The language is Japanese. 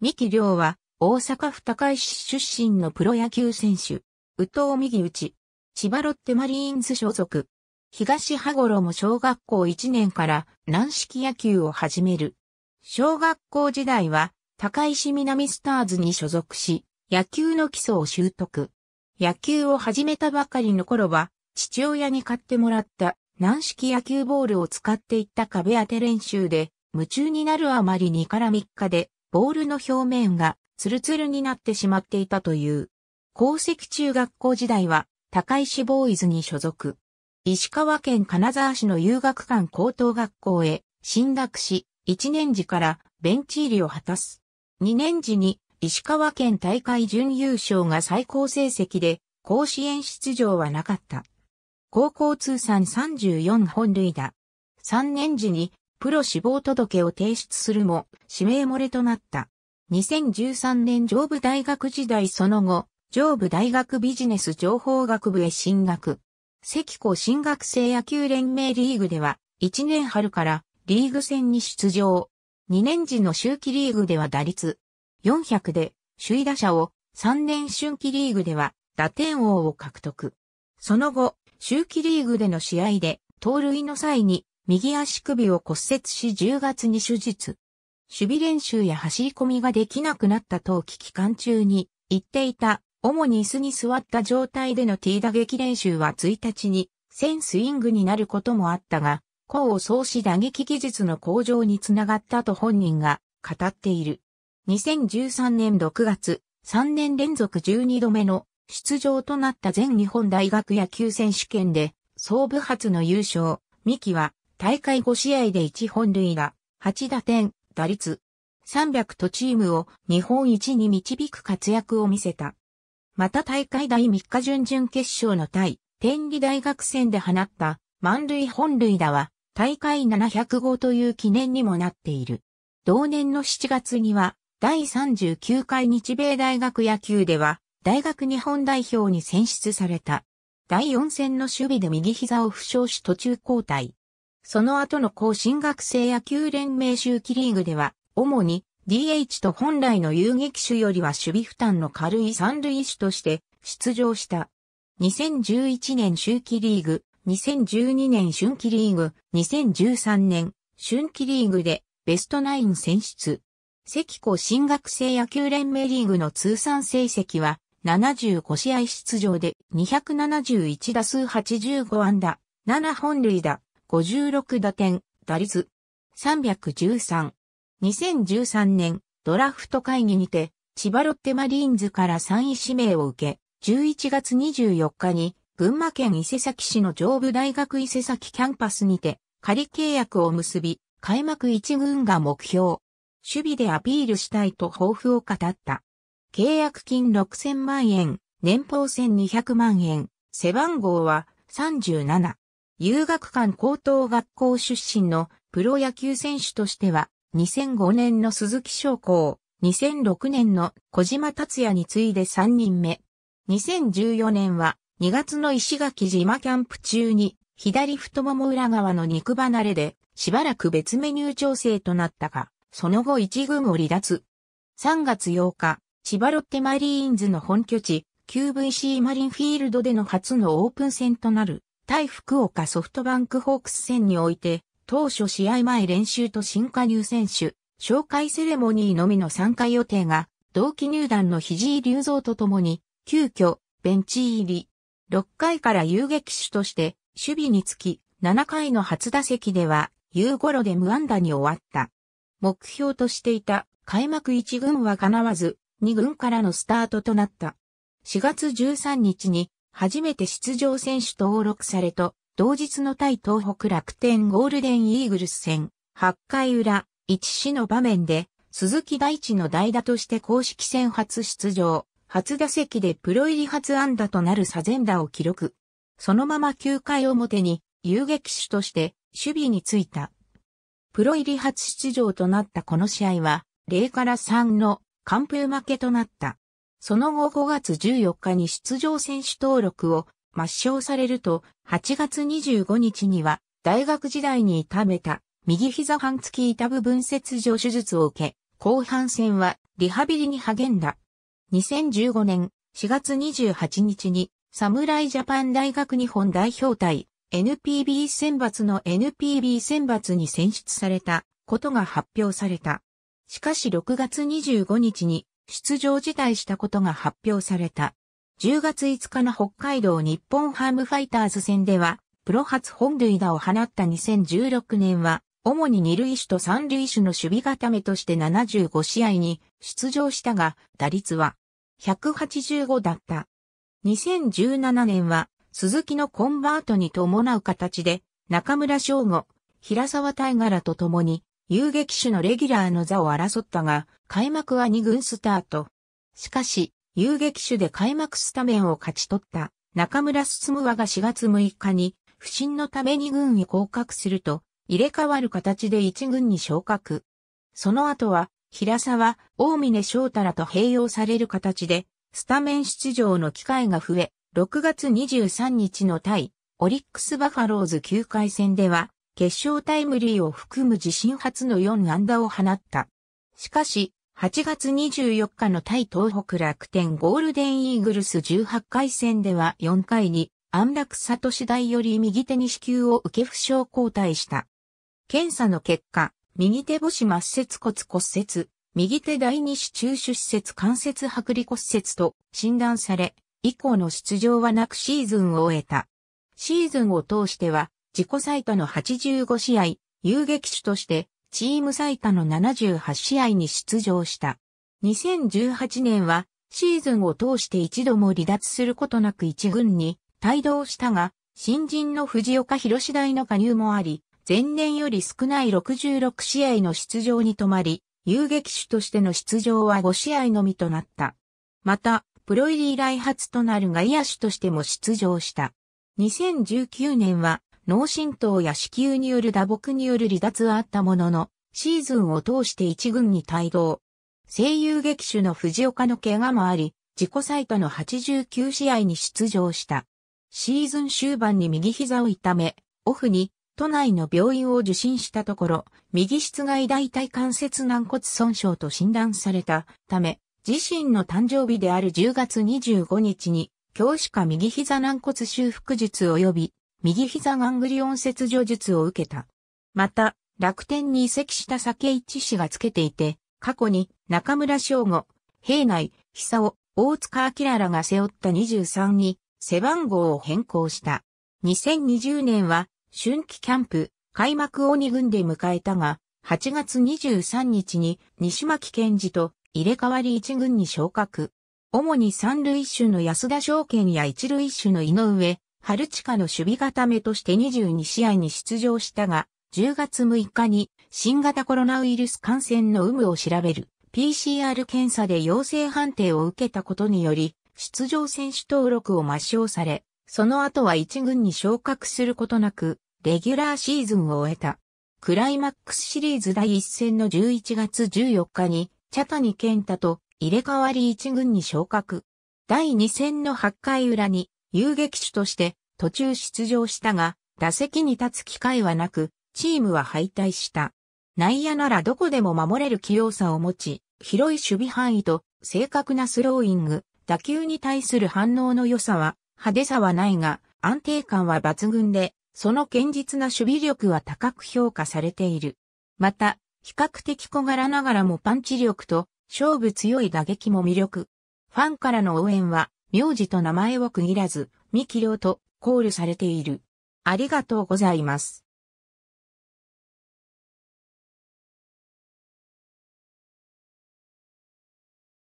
三木亮は、大阪府高石出身のプロ野球選手。宇藤右内。千葉ロッテマリーンズ所属。東羽衣小学校1年から軟式野球を始める。小学校時代は、高石南スターズに所属し、野球の基礎を習得。野球を始めたばかりの頃は、父親に買ってもらった軟式野球ボールを使っていった壁当て練習で、夢中になるあまり2から3日でボールの表面がツルツルになってしまっていたという。鉱石中学校時代は高石ボーイズに所属。石川県金沢市の遊学館高等学校へ進学し、1年時からベンチ入りを果たす。2年時に石川県大会準優勝が最高成績で甲子園出場はなかった。高校通算34本塁打。3年時にプロ死亡届を提出するも、指名漏れとなった。2013年上部大学時代その後、上部大学ビジネス情報学部へ進学。関子新学生野球連盟リーグでは、1年春からリーグ戦に出場。2年時の秋季リーグでは打率400で首位打者を、3年春季リーグでは打点王を獲得。その後、秋季リーグでの試合で、盗塁の際に右足首を骨折し10月に手術。守備練習や走り込みができなくなった冬季期間中に言っていた、主に椅子に座った状態での T 打撃練習は1日に1000スイングになることもあったが、功を奏し打撃技術の向上につながったと本人が語っている。2013年6月、3年連続12度目の出場となった全日本大学野球選手権で、総部発の優勝、三木は大会5試合で1本塁打、8打点、打率、300とチームを日本一に導く活躍を見せた。また大会第3日準々決勝の対、天理大学戦で放った満塁本塁打は大会700号という記念にもなっている。同年の7月には第39回日米大学野球では大学日本代表に選出された。第4戦の守備で右膝を負傷し途中交代。その後の高進学生野球連盟周期リーグでは、主に DH と本来の遊撃手よりは守備負担の軽い三塁手として出場した。2011年周期リーグ、2012年春季リーグ、2013年春季リーグでベストナイン選出。関高新学生野球連盟リーグの通算成績は75試合出場で271打数85安打、7本塁打、56打点、打率313。2013年、ドラフト会議にて、千葉ロッテマリーンズから3位指名を受け、11月24日に、群馬県伊勢崎市の上部大学伊勢崎キャンパスにて、仮契約を結び、開幕一軍が目標。守備でアピールしたいと抱負を語った。契約金6000万円、年俸1200万円、背番号は37。遊学館高等学校出身のプロ野球選手としては、2005年の鈴木将校、2006年の小島達也に次いで3人目。2014年は2月の石垣島キャンプ中に左太もも裏側の肉離れでしばらく別メニュー調整となったが、その後一軍を離脱。3月8日、千葉ロッテマリーンズの本拠地、QVC マリンフィールドでの初のオープン戦となる対福岡ソフトバンクホークス戦において、当初試合前練習と新加入選手、紹介セレモニーのみの参加予定が、同期入団の肘井隆三と共に、急遽、ベンチ入り。6回から遊撃手として、守備につき、7回の初打席では、夕頃で無安打に終わった。目標としていた、開幕1軍は叶わず、2軍からのスタートとなった。4月13日に、初めて出場選手登録されと、同日の対東北楽天ゴールデンイーグルス戦、8回裏、1死の場面で、鈴木大地の代打として公式戦初出場、初打席でプロ入り初安打となるサゼンダを記録。そのまま9回表に遊撃手として守備についた。プロ入り初出場となったこの試合は、0から3の完封負けとなった。その後5月14日に出場選手登録を抹消されると、8月25日には大学時代に痛めた右膝半月痛部分切除手術を受け、後半戦はリハビリに励んだ。2015年4月28日に侍ジャパン大学日本代表隊 NPB 選抜の NPB 選抜に選出されたことが発表された。しかし6月25日に出場辞退したことが発表された。10月5日の北海道日本ハムファイターズ戦では、プロ初本塁打を放った2016年は、主に二塁手と三塁手の守備固めとして75試合に出場したが、打率は185だった。2017年は、鈴木のコンバートに伴う形で、中村翔吾、平沢大柄と共に、遊撃手のレギュラーの座を争ったが、開幕は2軍スタート。しかし、遊撃手で開幕スタメンを勝ち取った中村進はが4月6日に不審のため2軍に降格すると入れ替わる形で1軍に昇格。その後は平沢、大峰翔太らと併用される形でスタメン出場の機会が増え、6月23日の対オリックスバファローズ9回戦では決勝タイムリーを含む自身初の4安打を放った。しかし、8月24日の対東北楽天ゴールデンイーグルス18回戦では4回に安楽里次第より右手に支給を受け負傷交代した。検査の結果、右手母子末節骨骨折、右手第二子中手施設関節剥離骨折と診断され、以降の出場はなくシーズンを終えた。シーズンを通しては自己最多の85試合、遊撃手としてチーム最多の78試合に出場した。2018年はシーズンを通して一度も離脱することなく一軍に帯同したが、新人の藤岡弘大の加入もあり、前年より少ない66試合の出場に止まり、遊撃手としての出場は5試合のみとなった。また、プロ入り以来初となる外野手としても出場した。2019年は脳震盪や子宮による打撲による離脱はあったものの、シーズンを通して一軍に帯同。声優劇種の藤岡の怪我もあり、自己最多の89試合に出場した。シーズン終盤に右膝を痛め、オフに都内の病院を受診したところ、右室外大腿関節軟骨損傷と診断されたため、自身の誕生日である10月25日に、教師下右膝軟骨修復術及び右膝ガングリオン切除術を受けた。また、楽天に移籍した酒一氏がつけていて、過去に中村翔吾、平内、久尾、大塚明らが背負った23に背番号を変更した。2020年は春季キャンプ開幕を2軍で迎えたが、8月23日に西巻健治と入れ替わり1軍に昇格。主に三塁手の安田証券や一塁手の井上、春下の守備固めとして22試合に出場したが、10月6日に新型コロナウイルス感染の有無を調べる PCR 検査で陽性判定を受けたことにより、出場選手登録を抹消され、その後は一軍に昇格することなく、レギュラーシーズンを終えた。クライマックスシリーズ第1戦の11月14日に、茶谷健太と入れ替わり一軍に昇格。第2戦の8回裏に遊撃手として途中出場したが、打席に立つ機会はなく、チームは敗退した。内野ならどこでも守れる器用さを持ち、広い守備範囲と正確なスローイング、打球に対する反応の良さは派手さはないが、安定感は抜群で、その堅実な守備力は高く評価されている。また、比較的小柄ながらもパンチ力と勝負強い打撃も魅力。ファンからの応援は名字と名前を区切らず、ミキロとコールされている。ありがとうございます。